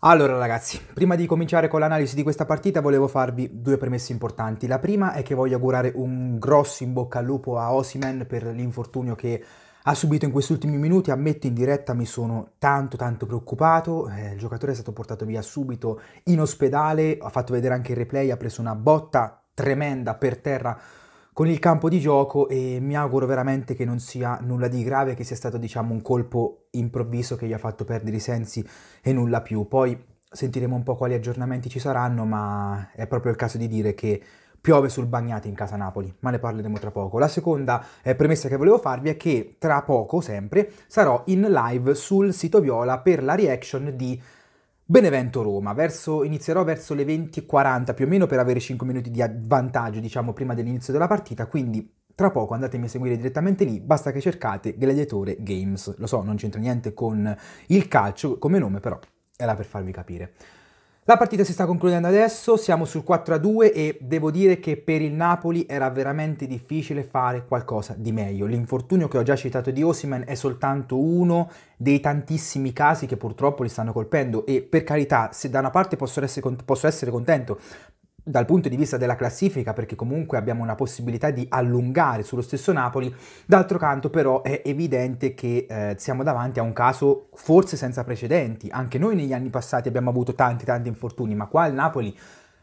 Allora ragazzi, prima di cominciare con l'analisi di questa partita volevo farvi due premesse importanti. La prima è che voglio augurare un grosso in bocca al lupo a Osimen per l'infortunio che ha subito in questi ultimi minuti, ammetto in diretta mi sono tanto tanto preoccupato, eh, il giocatore è stato portato via subito in ospedale, ho fatto vedere anche il replay, ha preso una botta tremenda per terra con il campo di gioco e mi auguro veramente che non sia nulla di grave, che sia stato diciamo un colpo improvviso che gli ha fatto perdere i sensi e nulla più. Poi sentiremo un po' quali aggiornamenti ci saranno, ma è proprio il caso di dire che piove sul bagnato in casa Napoli, ma ne parleremo tra poco. La seconda eh, premessa che volevo farvi è che tra poco, sempre, sarò in live sul sito Viola per la reaction di Benevento Roma, verso, inizierò verso le 20.40 più o meno per avere 5 minuti di vantaggio diciamo prima dell'inizio della partita, quindi tra poco andatemi a seguire direttamente lì, basta che cercate Gladiatore Games, lo so non c'entra niente con il calcio come nome però era per farvi capire. La partita si sta concludendo adesso, siamo sul 4-2 e devo dire che per il Napoli era veramente difficile fare qualcosa di meglio. L'infortunio che ho già citato di Osiman è soltanto uno dei tantissimi casi che purtroppo li stanno colpendo e per carità, se da una parte posso essere, posso essere contento dal punto di vista della classifica, perché comunque abbiamo una possibilità di allungare sullo stesso Napoli, d'altro canto però è evidente che eh, siamo davanti a un caso forse senza precedenti. Anche noi negli anni passati abbiamo avuto tanti tanti infortuni, ma qua il Napoli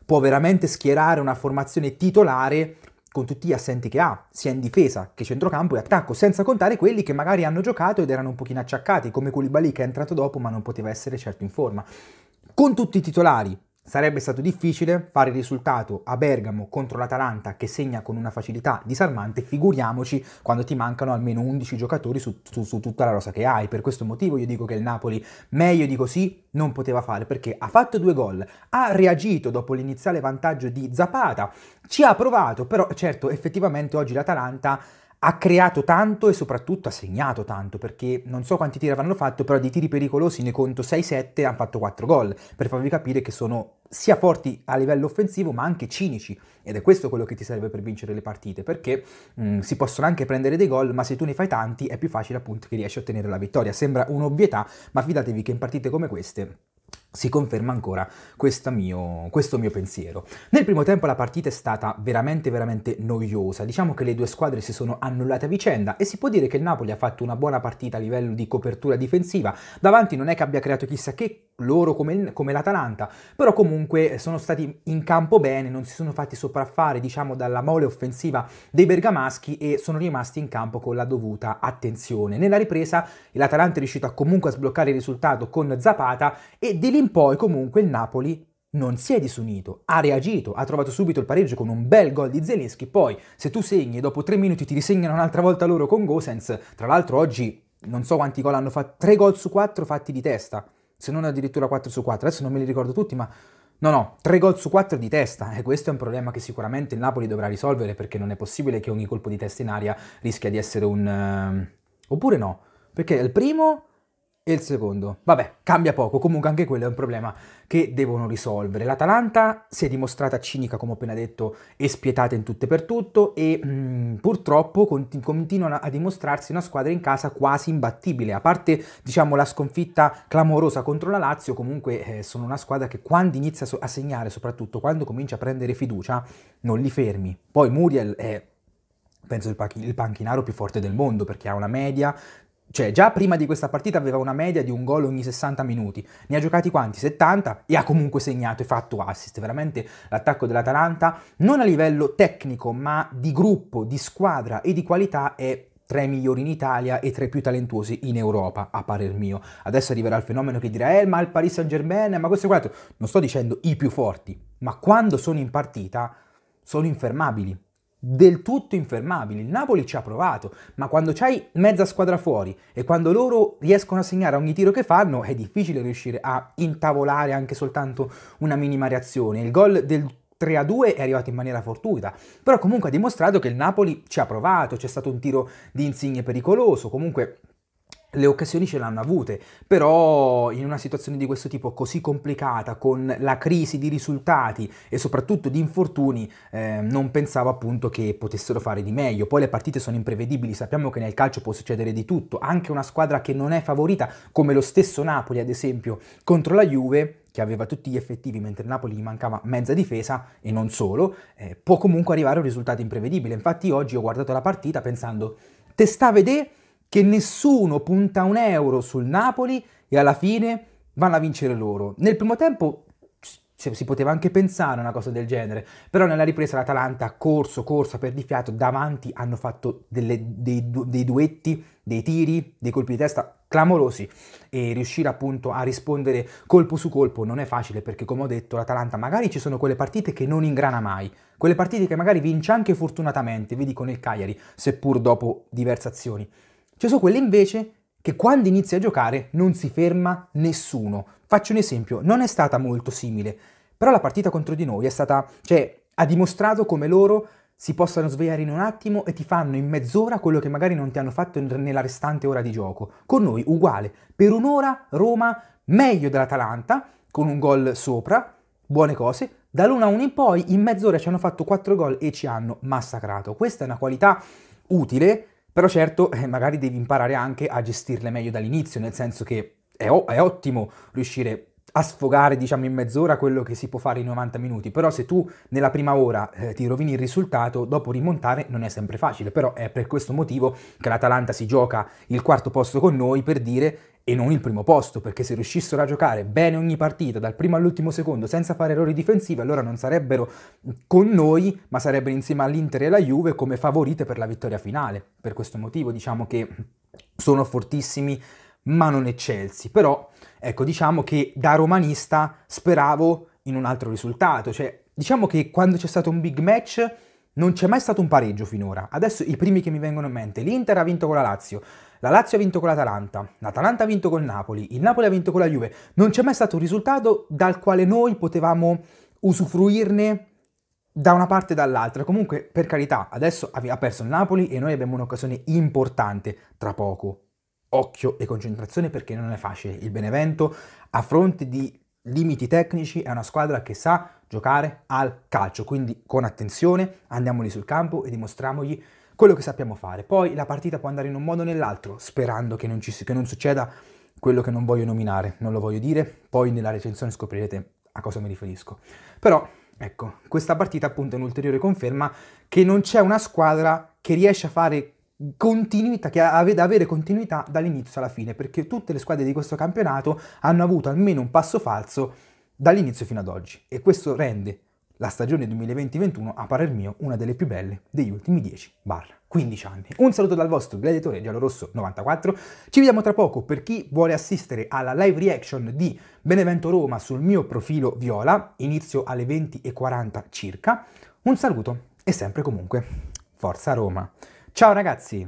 può veramente schierare una formazione titolare con tutti gli assenti che ha, sia in difesa che centrocampo e attacco, senza contare quelli che magari hanno giocato ed erano un pochino acciaccati, come Koulibaly che è entrato dopo ma non poteva essere certo in forma. Con tutti i titolari, Sarebbe stato difficile fare il risultato a Bergamo contro l'Atalanta che segna con una facilità disarmante, figuriamoci quando ti mancano almeno 11 giocatori su, su, su, tutta la rosa che hai. Per questo motivo io dico che il Napoli meglio di così non poteva fare perché ha fatto due gol, ha reagito dopo l'iniziale vantaggio di Zapata, ci ha provato, però certo effettivamente oggi l'Atalanta ha creato tanto e soprattutto ha segnato tanto, perché non so quanti tiri avranno fatto, però di tiri pericolosi ne conto 6-7, hanno fatto 4 gol, per farvi capire che sono sia forti a livello offensivo ma anche cinici ed è questo quello che ti serve per vincere le partite perché mh, mm, si possono anche prendere dei gol ma se tu ne fai tanti è più facile appunto che riesci a ottenere la vittoria sembra un'ovvietà ma fidatevi che in partite come queste si conferma ancora mio, questo mio pensiero. Nel primo tempo la partita è stata veramente veramente noiosa, diciamo che le due squadre si sono annullate a vicenda e si può dire che il Napoli ha fatto una buona partita a livello di copertura difensiva, davanti non è che abbia creato chissà che loro come, come, l'Atalanta, però comunque sono stati in campo bene, non si sono fatti sopraffare diciamo dalla mole offensiva dei bergamaschi e sono rimasti in campo con la dovuta attenzione. Nella ripresa l'Atalanta è riuscita comunque a sbloccare il risultato con Zapata e di lì in poi comunque il Napoli non si è disunito, ha reagito, ha trovato subito il pareggio con un bel gol di Zelensky, poi se tu segni e dopo tre minuti ti risegnano un'altra volta loro con Gosens, tra l'altro oggi non so quanti gol hanno fatto, tre gol su quattro fatti di testa, se non addirittura 4 su 4, adesso non me li ricordo tutti, ma no, no, 3 gol su 4 di testa e questo è un problema che sicuramente il Napoli dovrà risolvere perché non è possibile che ogni colpo di testa in aria rischia di essere un... Eh, oppure no, perché il primo e il secondo. Vabbè, cambia poco, comunque anche quello è un problema che devono risolvere. L'Atalanta si è dimostrata cinica, come ho appena detto, e spietata in tutto e per tutto e mh, mm, purtroppo cont- continua a dimostrarsi una squadra in casa quasi imbattibile, a parte diciamo la sconfitta clamorosa contro la Lazio, comunque eh, sono una squadra che quando inizia so- a segnare, soprattutto quando comincia a prendere fiducia, non li fermi. Poi Muriel è penso il, panchinaro più forte del mondo perché ha una media cioè, già prima di questa partita aveva una media di un gol ogni 60 minuti. Ne ha giocati quanti? 70 e ha comunque segnato e fatto assist. Veramente l'attacco dell'Atalanta, non a livello tecnico, ma di gruppo, di squadra e di qualità è tra i migliori in Italia e tra i più talentuosi in Europa, a parer mio. Adesso arriverà il fenomeno che dirà, eh, ma il Paris Saint Germain, ma questo e quell'altro. Non sto dicendo i più forti, ma quando sono in partita sono infermabili del tutto infermabili. Il Napoli ci ha provato, ma quando c'hai mezza squadra fuori e quando loro riescono a segnare ogni tiro che fanno, è difficile riuscire a intavolare anche soltanto una minima reazione. Il gol del 3 a 2 è arrivato in maniera fortuita, però comunque ha dimostrato che il Napoli ci ha provato, c'è stato un tiro di insigne pericoloso, comunque le occasioni ce l'hanno avute, però in una situazione di questo tipo così complicata, con la crisi di risultati e soprattutto di infortuni, eh, non pensavo appunto che potessero fare di meglio. Poi le partite sono imprevedibili, sappiamo che nel calcio può succedere di tutto, anche una squadra che non è favorita, come lo stesso Napoli ad esempio, contro la Juve che aveva tutti gli effettivi mentre Napoli gli mancava mezza difesa e non solo, eh, può comunque arrivare a un risultato imprevedibile. Infatti oggi ho guardato la partita pensando, testa a vedere che nessuno punta un euro sul Napoli e alla fine vanno a vincere loro. Nel primo tempo cioè, si poteva anche pensare a una cosa del genere, però nella ripresa l'Atalanta ha corso, corsa per di fiato, davanti hanno fatto delle, dei, dei, duetti, dei tiri, dei colpi di testa clamorosi e riuscire appunto a rispondere colpo su colpo non è facile perché come ho detto l'Atalanta magari ci sono quelle partite che non ingrana mai, quelle partite che magari vince anche fortunatamente, vedi con il Cagliari, seppur dopo diverse azioni. Ci sono quelle invece che quando inizia a giocare non si ferma nessuno. Faccio un esempio, non è stata molto simile, però la partita contro di noi è stata, cioè, ha dimostrato come loro si possano svegliare in un attimo e ti fanno in mezz'ora quello che magari non ti hanno fatto nella restante ora di gioco. Con noi uguale, per un'ora Roma meglio dell'Atalanta, con un gol sopra, buone cose, dall'1-1 in poi in mezz'ora ci hanno fatto 4 gol e ci hanno massacrato. Questa è una qualità utile però certo, eh, magari devi imparare anche a gestirle meglio dall'inizio, nel senso che è, è ottimo riuscire a sfogare diciamo in mezz'ora quello che si può fare in 90 minuti, però se tu nella prima ora eh, ti rovini il risultato, dopo rimontare non è sempre facile, però è per questo motivo che l'Atalanta si gioca il quarto posto con noi per dire e non il primo posto, perché se riuscissero a giocare bene ogni partita, dal primo all'ultimo secondo, senza fare errori difensivi, allora non sarebbero con noi, ma sarebbero insieme all'Inter e alla Juve come favorite per la vittoria finale. Per questo motivo diciamo che sono fortissimi ma non eccelsi. Però, ecco, diciamo che da romanista speravo in un altro risultato. Cioè, diciamo che quando c'è stato un big match non c'è mai stato un pareggio finora. Adesso i primi che mi vengono in mente, l'Inter ha vinto con la Lazio, la Lazio ha vinto con l'Atalanta, l'Atalanta ha vinto con il Napoli, il Napoli ha vinto con la Juve. Non c'è mai stato un risultato dal quale noi potevamo usufruirne da una parte e dall'altra. Comunque, per carità, adesso ha perso il Napoli e noi abbiamo un'occasione importante tra poco occhio e concentrazione perché non è facile. Il Benevento, a fronte di limiti tecnici, è una squadra che sa giocare al calcio, quindi con attenzione andiamoli sul campo e dimostriamogli quello che sappiamo fare. Poi la partita può andare in un modo o nell'altro, sperando che non, ci, che non succeda quello che non voglio nominare, non lo voglio dire, poi nella recensione scoprirete a cosa mi riferisco. Però, ecco, questa partita appunto è un'ulteriore conferma che non c'è una squadra che riesce a fare continuità, che da avere continuità dall'inizio alla fine, perché tutte le squadre di questo campionato hanno avuto almeno un passo falso dall'inizio fino ad oggi e questo rende la stagione 2020-21 a parer mio una delle più belle degli ultimi 10-15 anni. Un saluto dal vostro gladiatore giallorosso 94, ci vediamo tra poco per chi vuole assistere alla live reaction di Benevento Roma sul mio profilo Viola, inizio alle 20.40 circa, un saluto e sempre comunque, forza Roma! Ciao ragazzi!